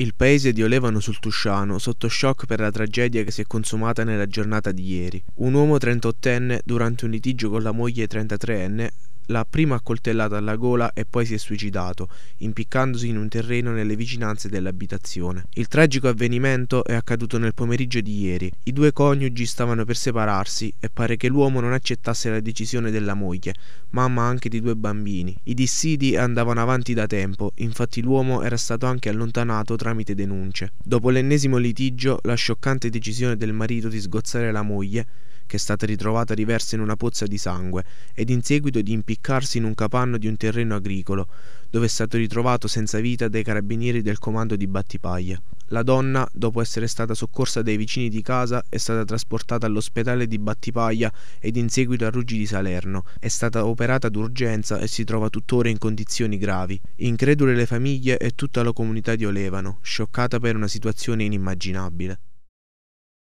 Il paese di Olevano sul Tusciano, sotto shock per la tragedia che si è consumata nella giornata di ieri. Un uomo 38enne, durante un litigio con la moglie 33enne, l'ha prima accoltellato alla gola e poi si è suicidato, impiccandosi in un terreno nelle vicinanze dell'abitazione. Il tragico avvenimento è accaduto nel pomeriggio di ieri. I due coniugi stavano per separarsi e pare che l'uomo non accettasse la decisione della moglie, mamma anche di due bambini. I dissidi andavano avanti da tempo, infatti l'uomo era stato anche allontanato tramite denunce. Dopo l'ennesimo litigio, la scioccante decisione del marito di sgozzare la moglie, che è stata ritrovata riversa in una pozza di sangue ed in seguito di impiccarsi in un capanno di un terreno agricolo, dove è stato ritrovato senza vita dai carabinieri del comando di Battipaglia. La donna, dopo essere stata soccorsa dai vicini di casa, è stata trasportata all'ospedale di Battipaglia ed in seguito a Ruggi di Salerno. È stata operata d'urgenza e si trova tuttora in condizioni gravi. Incredule le famiglie e tutta la comunità di Olevano, scioccata per una situazione inimmaginabile.